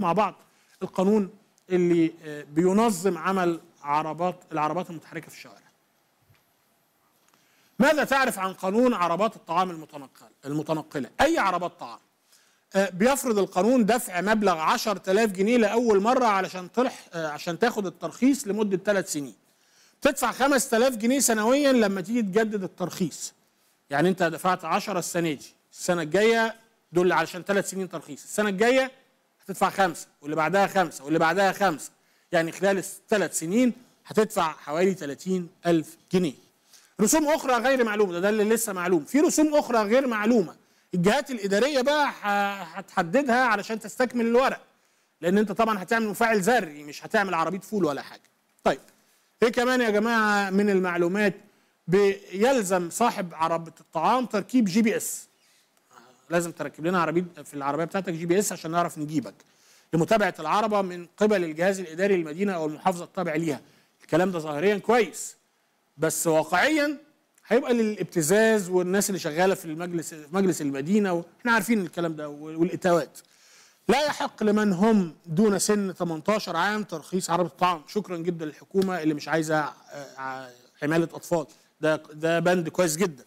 مع بعض القانون اللي آه، بينظم عمل عربات العربات المتحركه في الشوارع. ماذا تعرف عن قانون عربات الطعام المتنقل المتنقله؟ اي عربات طعام. آه، بيفرض القانون دفع مبلغ 10000 جنيه لاول مره علشان تلح آه، عشان تاخد الترخيص لمده ثلاث سنين. تدفع 5000 جنيه سنويا لما تيجي تجدد الترخيص. يعني انت دفعت 10 السنه دي، السنه الجايه دول علشان ثلاث سنين ترخيص، السنه الجايه تدفع خمسة واللي بعدها خمسة واللي بعدها خمسة يعني خلال الثلاث سنين هتدفع حوالي 30 ألف جنيه رسوم أخرى غير معلومة ده, ده اللي لسه معلوم في رسوم أخرى غير معلومة الجهات الإدارية بقى هتحددها علشان تستكمل الورق لأن أنت طبعا هتعمل مفاعل ذري مش هتعمل عربية فول ولا حاجة طيب ايه كمان يا جماعه من المعلومات بيلزم صاحب عربه الطعام تركيب جي بي اس لازم تركب لنا عربيه في العربيه بتاعتك جي بي اس عشان نعرف نجيبك لمتابعه العربه من قبل الجهاز الاداري للمدينه او المحافظه التابع ليها الكلام ده ظاهريا كويس بس واقعيا هيبقى للابتزاز والناس اللي شغاله في المجلس في مجلس المدينه واحنا عارفين الكلام ده والاتاوات لا يحق لمن هم دون سن 18 عام ترخيص عربة الطعام شكرا جدا للحكومة اللي مش عايزة آه، آه، حماية أطفال ده ده بند كويس جدا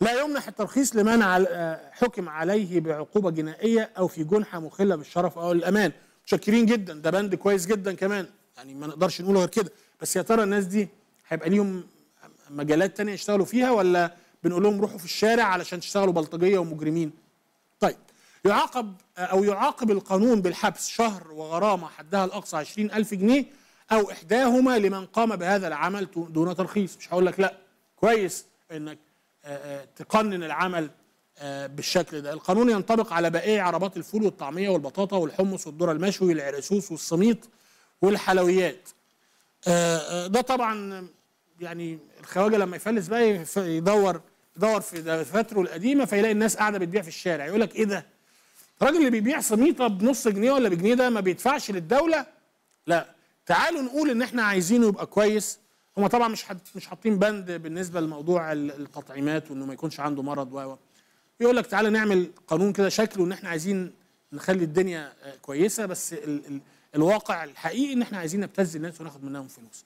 لا يمنح الترخيص لمن آه، حكم عليه بعقوبة جنائية أو في جنحة مخلة بالشرف أو الأمان متشكرين جدا ده بند كويس جدا كمان يعني ما نقدرش نقول غير كده بس يا ترى الناس دي هيبقى ليهم مجالات تانية يشتغلوا فيها ولا بنقول لهم روحوا في الشارع علشان تشتغلوا بلطجية ومجرمين طيب يعاقب آه، أو يعاقب القانون بالحبس شهر وغرامة حدها الأقصى عشرين ألف جنيه أو إحداهما لمن قام بهذا العمل دون ترخيص مش هقول لك لا كويس إنك آه، آه، تقنن العمل آه، بالشكل ده القانون ينطبق على بقية عربات الفول والطعمية والبطاطا والحمص والذرة المشوي والعرسوس والسميط والحلويات ده طبعا يعني الخواجه لما يفلس بقى يدور يدور في دفاتره القديمه فيلاقي الناس قاعده بتبيع في الشارع يقول لك ايه ده الراجل اللي بيبيع سميطه بنص جنيه ولا بجنيه ده ما بيدفعش للدوله لا تعالوا نقول ان احنا عايزينه يبقى كويس هم طبعا مش حد مش حاطين بند بالنسبه لموضوع التطعيمات وانه ما يكونش عنده مرض و يقول لك تعالى نعمل قانون كده شكله ان احنا عايزين نخلي الدنيا كويسه بس ال ال الواقع الحقيقي ان احنا عايزين نبتز الناس وناخد منهم فلوس.